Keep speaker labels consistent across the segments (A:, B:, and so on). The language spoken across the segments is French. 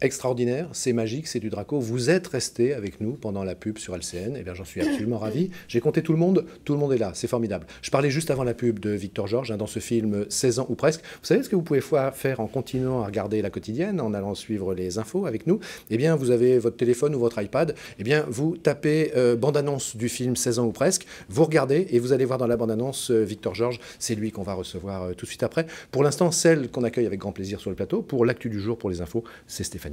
A: extraordinaire, c'est magique, c'est du Draco. Vous êtes resté avec nous pendant la pub sur LCN. Et bien, j'en suis absolument ravi. J'ai compté tout le monde. Tout le monde est là. C'est formidable. Je parlais juste avant la pub de Victor Georges hein, dans ce film 16 ans ou presque. Vous savez ce que vous pouvez faire en continuant à regarder la quotidienne, en allant suivre les infos avec nous Eh bien, vous avez votre téléphone ou votre iPad. Eh bien, vous tapez euh, bande-annonce du film 16 ans ou presque. Vous regardez et vous allez voir dans la bande-annonce euh, Victor Georges. C'est lui qu'on va recevoir euh, tout de suite après. Pour l'instant, celle qu'on accueille avec grand plaisir sur le plateau. Pour l'actu du jour, pour les infos, c'est Stéphane.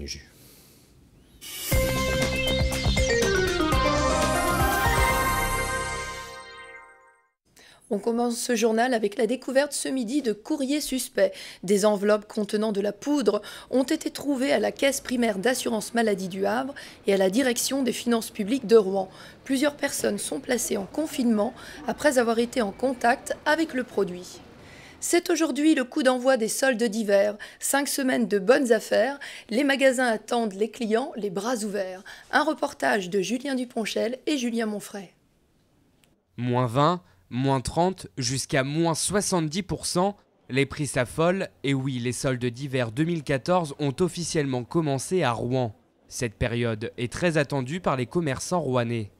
B: On commence ce journal avec la découverte ce midi de courriers suspects. Des enveloppes contenant de la poudre ont été trouvées à la caisse primaire d'assurance maladie du Havre et à la direction des finances publiques de Rouen. Plusieurs personnes sont placées en confinement après avoir été en contact avec le produit. C'est aujourd'hui le coup d'envoi des soldes d'hiver. Cinq semaines de bonnes affaires. Les magasins attendent les clients les bras ouverts. Un reportage de Julien Duponchel et Julien Monfray.
C: Moins 20, moins 30, jusqu'à moins 70%, les prix s'affolent. Et oui, les soldes d'hiver 2014 ont officiellement commencé à Rouen. Cette période est très attendue par les commerçants rouennais.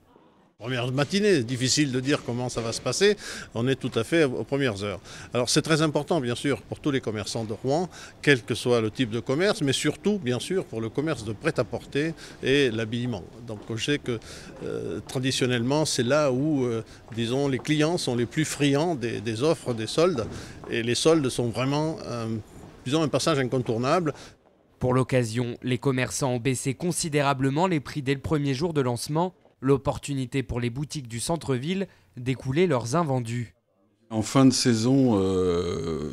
C: Première matinée,
D: difficile de dire comment ça va se passer. On est tout à fait aux premières heures. Alors c'est très important, bien sûr, pour tous les commerçants de Rouen, quel que soit le type de commerce, mais surtout, bien sûr, pour le commerce de prêt-à-porter et l'habillement. Donc je sais que euh, traditionnellement, c'est là où, euh, disons, les clients sont les plus friands des, offres, des soldes. Et les soldes sont vraiment, disons, un passage incontournable. Pour l'occasion, les commerçants
C: ont baissé considérablement les prix dès le premier jour de lancement L'opportunité pour les boutiques du centre-ville d'écouler leurs invendus.
D: En fin de saison, euh,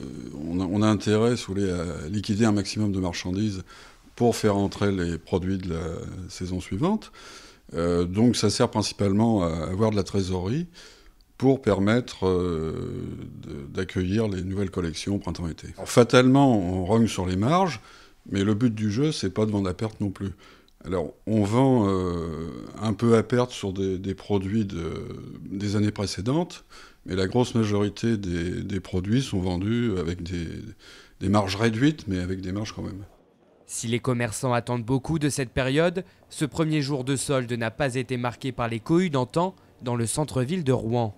D: on, a, intérêt, à liquider un maximum de marchandises pour faire entrer les produits de la saison suivante. Euh, donc ça sert principalement à avoir de la trésorerie pour permettre euh, d'accueillir les nouvelles collections printemps-été. Fatalement, on rogne sur les marges, mais le but du jeu, c'est pas de vendre à perte non plus. Alors, on vend euh, un peu à perte sur des, produits des années précédentes, mais la grosse majorité des, produits sont vendus avec des, marges réduites, mais avec des marges quand même.
C: Si les commerçants attendent beaucoup de cette période, ce premier jour de solde n'a pas été marqué par les cohues d'antan dans le centre-ville de Rouen.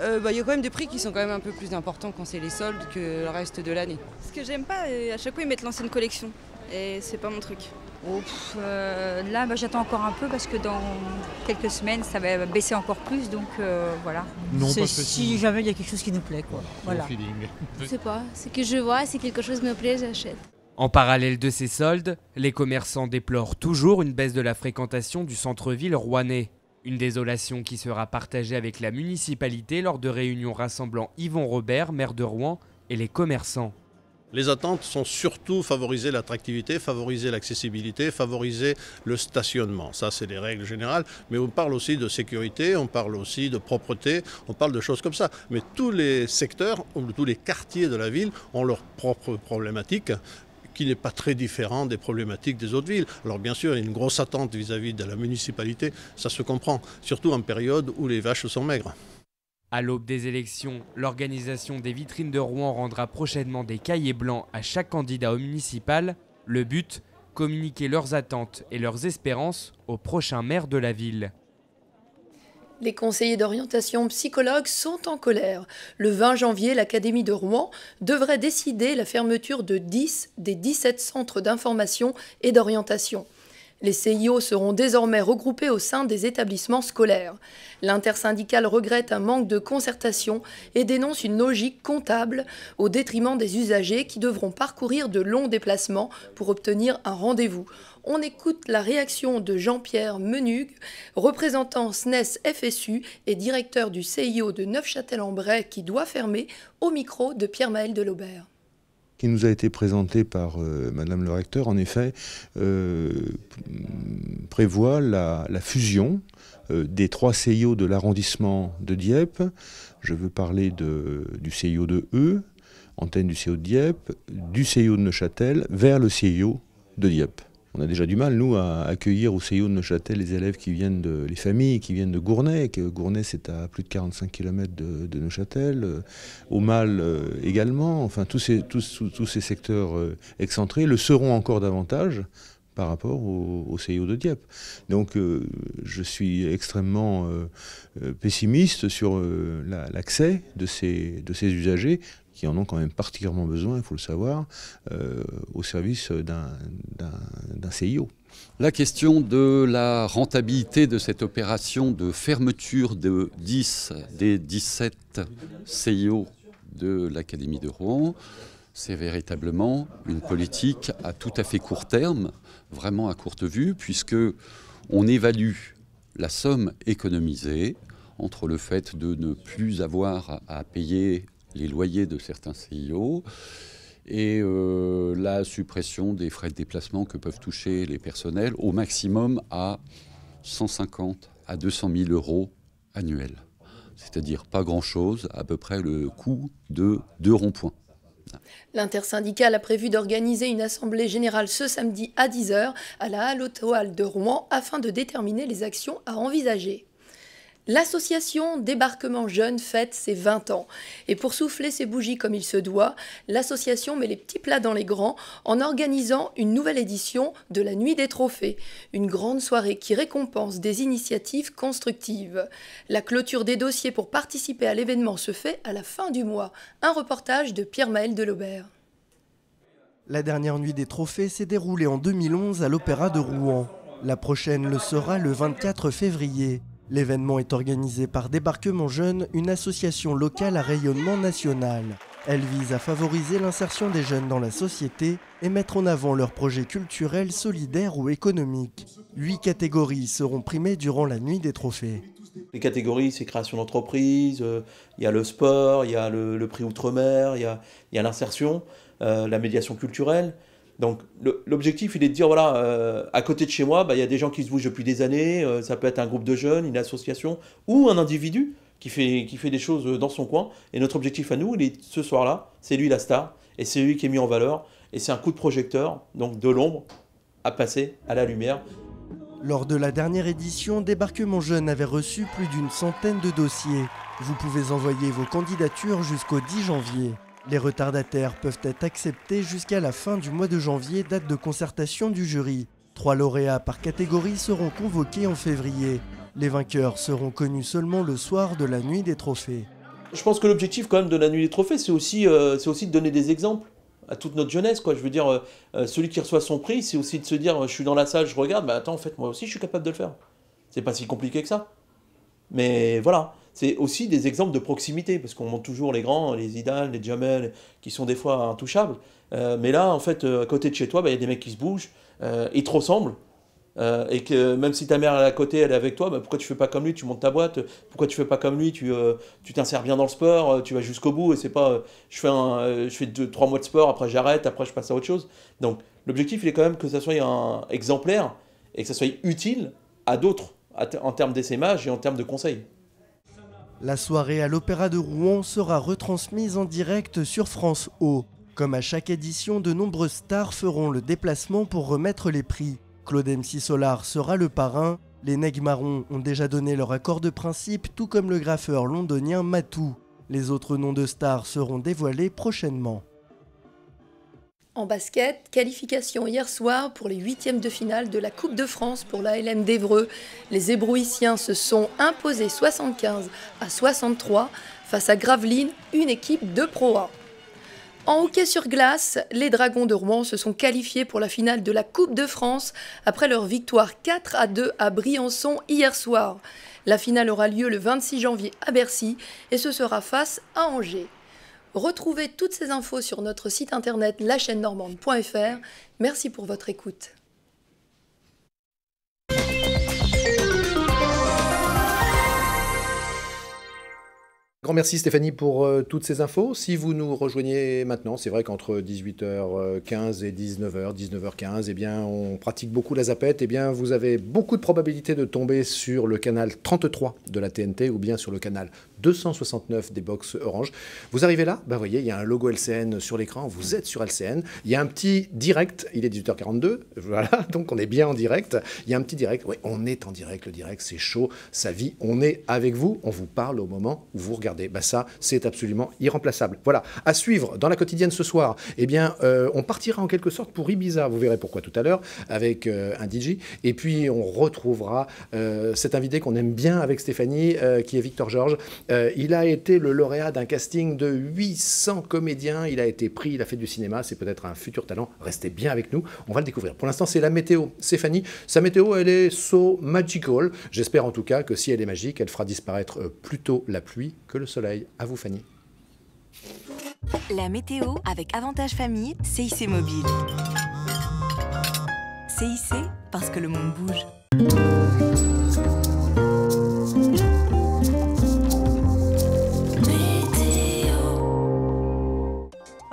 C: Euh, bah, il y a quand même des prix qui sont quand même un peu plus importants quand c'est les soldes que
B: le reste de l'année. Ce que j'aime pas, euh, à chaque fois ils mettent l'ancienne collection et c'est pas mon truc. Euh, là, j'attends encore un peu parce que dans quelques semaines, ça va baisser encore plus. Donc euh, voilà.
D: Non, si jamais il y a quelque chose qui nous plaît. Quoi. Voilà. Je
B: sais
C: pas. Ce que je vois, si quelque chose me plaît, j'achète. En parallèle de ces soldes, les commerçants déplorent toujours une baisse de la fréquentation du centre-ville rouennais. Une désolation qui sera partagée avec la municipalité lors de réunions rassemblant Yvon Robert, maire de Rouen, et les commerçants.
D: Les attentes sont surtout favoriser l'attractivité, favoriser l'accessibilité, favoriser le stationnement. Ça, c'est les règles générales. Mais on parle aussi de sécurité, on parle aussi de propreté, on parle de choses comme ça. Mais tous les secteurs, tous les quartiers de la ville ont leurs propres problématiques qui n'est pas très différent des problématiques des autres villes. Alors bien sûr, il y a une grosse attente vis à -vis de la municipalité, ça se comprend, surtout en période où les vaches sont maigres. À l'aube des élections, l'organisation des vitrines de Rouen rendra
C: prochainement des cahiers blancs à chaque candidat au municipal. Le but communiquer leurs attentes et leurs espérances au prochain maire de la ville.
B: Les conseillers d'orientation psychologues sont en colère. Le 20 janvier, l'Académie de Rouen devrait décider la fermeture de 10 des 17 centres d'information et d'orientation. Les CIO seront désormais regroupés au sein des établissements scolaires. L'intersyndicale regrette un manque de concertation et dénonce une logique comptable au détriment des usagers qui devront parcourir de longs déplacements pour obtenir un rendez-vous. On écoute la réaction de Jean-Pierre Menug, représentant SNES FSU et directeur du CIO de Neufchâtel-en-Bray qui doit fermer, au micro de Pierre-Maël Delaubert
A: qui nous a été présenté par euh, Madame le recteur, en effet, euh, prévoit la, fusion euh, des trois CIO de l'arrondissement de Dieppe. Je veux parler du CIO de E, antenne du CIO de Dieppe, du CIO de Neuchâtel, vers le CIO de Dieppe on a déjà du mal, nous, à accueillir au CIO de Neuchâtel les élèves qui viennent de, les familles qui viennent de Gournay. Que Gournay, c'est à plus de 45 km de, Neuchâtel. Euh, au Mal euh, également. Enfin, tous ces, tous, ces secteurs euh, excentrés le seront encore davantage par rapport au, au de Dieppe. Donc je suis extrêmement pessimiste sur l'accès de, ces, de ces usagers qui en ont quand même particulièrement besoin, il faut le savoir, euh, au service d'un CIO. La question
C: de la rentabilité de cette opération de fermeture de 10 des 17 CIO de l'Académie de Rouen, c'est véritablement une politique à tout à fait court terme, vraiment à courte vue, puisque on évalue la somme économisée entre le fait de ne plus avoir à payer les loyers de certains CIO et euh, la suppression des frais de déplacement que peuvent toucher les personnels au maximum à 150 à 200 000 euros annuels. C'est-à-dire pas grand-chose, à peu près le coût de deux ronds-points.
B: L'intersyndicale a prévu d'organiser une assemblée générale ce samedi à 10h à la Halle Halle de Rouen afin de déterminer les actions à envisager. L'association Débarquement Jeune fête ses 20 ans. Et pour souffler ses bougies comme il se doit, l'association met les petits plats dans les grands en organisant une nouvelle édition de la Nuit des Trophées, une grande soirée qui récompense des initiatives constructives. La clôture des dossiers pour participer à l'événement se fait à la fin du mois. Un reportage de Pierre-Maël Delaubert.
E: La dernière Nuit des Trophées s'est déroulée en 2011 à l'Opéra de Rouen. La prochaine le sera le 24 février. L'événement est organisé par Débarquement Jeune, une association locale à rayonnement national. Elle vise à favoriser l'insertion des jeunes dans la société et mettre en avant leurs projets culturels, solidaires ou économiques. Huit catégories seront primées durant la nuit des trophées.
D: Les catégories, c'est création d'entreprise, euh, il y a le sport, il y a le, prix outre-mer, il y a, l'insertion, euh, la médiation culturelle. Donc l'objectif, il est de dire, voilà, euh, à côté de chez moi, bah, il y a des gens qui se bougent depuis des années, euh, ça peut être un groupe de jeunes, une association, ou un individu qui fait, qui fait des choses euh, dans son coin. Et notre objectif à nous, est, ce soir-là, c'est lui la star, et c'est lui qui est mis en valeur, et c'est un coup de projecteur, donc de l'ombre, à passer à la lumière.
E: Lors de la dernière édition, Débarquement Jeune avait reçu plus d'une centaine de dossiers. Vous pouvez envoyer vos candidatures jusqu'au 10 janvier. Les retardataires peuvent être acceptés jusqu'à la fin du mois de janvier, date de concertation du jury. Trois lauréats par catégorie seront convoqués en février. Les vainqueurs seront connus seulement le soir de la nuit des trophées.
D: Je pense que l'objectif quand même de la nuit des trophées, c'est aussi, euh, aussi de donner des exemples à toute notre jeunesse. Quoi. Je veux dire, euh, euh, celui qui reçoit son prix, c'est aussi de se dire, je suis dans la salle, je regarde, mais bah, attends, en fait, moi aussi, je suis capable de le faire. C'est pas si compliqué que ça. Mais voilà c'est aussi des exemples de proximité, parce qu'on montre toujours les grands, les idales les Jamel, qui sont des fois intouchables. Euh, mais là, en fait, euh, à côté de chez toi, bah, il y a des mecs qui se bougent, euh, et ils te ressemblent. et que même si ta mère est à côté, elle est avec toi, bah, pourquoi tu fais pas comme lui Tu montes ta boîte. Pourquoi tu fais pas comme lui Tu t'insères bien dans le sport, tu vas jusqu'au bout et c'est pas je fais deux, trois mois de sport, après j'arrête, après je passe à autre chose. Donc l'objectif il est quand même que ça soit un exemplaire et que ça soit utile à d'autres en termes d'essaimage et en termes de conseils.
E: La soirée à l'Opéra de Rouen sera retransmise en direct sur France O. Comme à chaque édition, de nombreuses stars feront le déplacement pour remettre les prix. Claude MC Solar sera le parrain, les Negmarons ont déjà donné leur accord de principe, tout comme le graffeur londonien Matou. Les autres noms de stars seront dévoilés prochainement.
B: En basket, qualification hier soir pour les huitièmes de finale de la Coupe de France pour la LM d'Evreux. Les Hébroïciens se sont imposés 75 à 63 face à Gravelines, une équipe de Pro A. En hockey sur glace, les Dragons de Rouen se sont qualifiés pour la finale de la Coupe de France après leur victoire 4 à 2 à Briançon hier soir. La finale aura lieu le 26 janvier à Bercy et ce sera face à Angers. Retrouvez toutes ces infos sur notre site internet lachaînenormande.fr. Merci pour votre écoute.
A: Grand merci Stéphanie pour euh, toutes ces infos. Si vous nous rejoignez maintenant, c'est vrai qu'entre 18h15 et 19h, 19h15, eh bien, on pratique beaucoup la zapette. Et eh bien, vous avez beaucoup de probabilités de tomber sur le canal 33 de la TNT ou bien sur le canal 269 des box Orange. Vous arrivez là, ben voyez, il y a un logo LCN sur l'écran, vous êtes sur LCN. Il y a un petit direct, il est 18h42, voilà, donc on est bien en direct. Il y a un petit direct, oui, on est en direct, le direct c'est chaud, sa vie, on est avec vous, on vous parle au moment où vous regardez regardez. Ben ça, c'est absolument irremplaçable. Voilà. À suivre dans la quotidienne ce soir. Eh bien, euh, on partira en quelque sorte pour Ibiza. Vous verrez pourquoi tout à l'heure avec euh, un DJ. Et puis on retrouvera euh, cet invité qu'on aime bien avec Stéphanie, qui est Victor Georges. il a été le lauréat d'un casting de 800 comédiens. Il a été pris. Il a fait du cinéma. C'est peut-être un futur talent. Restez bien avec nous. On va le découvrir. Pour l'instant, c'est la météo. Stéphanie, sa météo, elle est so magical. J'espère en tout cas que si elle est magique, elle fera disparaître plutôt la pluie que le le soleil. À vous, Fanny.
B: La météo avec Avantage Famille, CIC Mobile. CIC, parce que le monde bouge.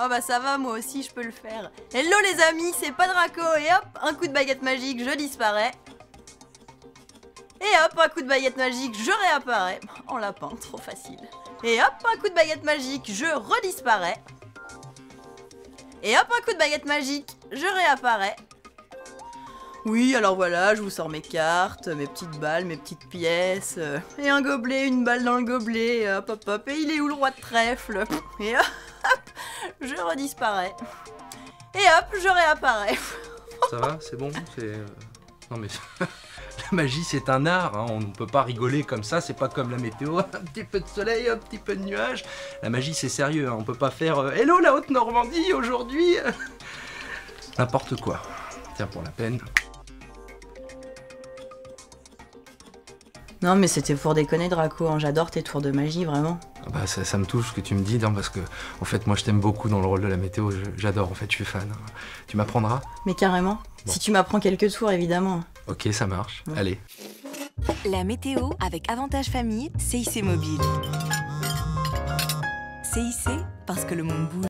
B: Oh bah ça va, moi aussi je peux le faire. Hello les amis, c'est pas Draco et hop, un coup de baguette magique, je disparais. Et hop, un coup de baguette magique, je réapparais. En lapin, trop facile. Et hop, un coup de baguette magique, je redisparais. Et hop, un coup de baguette magique, je réapparais. Oui, alors voilà, je vous sors mes cartes, mes petites balles, mes petites pièces. Euh, et un gobelet, une balle dans le gobelet, hop hop hop. Et il est où le roi de trèfle Et hop, je redisparais. Et hop, je réapparais.
A: Ça va, c'est bon C'est... Euh, non mais... magie c'est un art, hein. on ne peut pas rigoler comme ça, c'est pas comme la météo, un petit peu de soleil, un petit peu de nuages. La magie c'est sérieux, on hein. on peut pas faire euh, Hello la Haute-Normandie aujourd'hui N'importe quoi. Tiens pour la peine.
B: Non mais c'était pour déconner Draco, hein. j'adore tes tours de magie vraiment.
A: Ah bah, ça, me touche ce que tu me dis, parce que en fait moi je t'aime beaucoup dans le rôle de la météo, j'adore en fait, je suis fan. Tu m'apprendras
B: Mais carrément, si tu m'apprends quelques tours évidemment.
C: Ok, ça marche. Allez.
B: La météo avec Avantage Famille, CIC Mobile. CIC, parce que le monde bouge.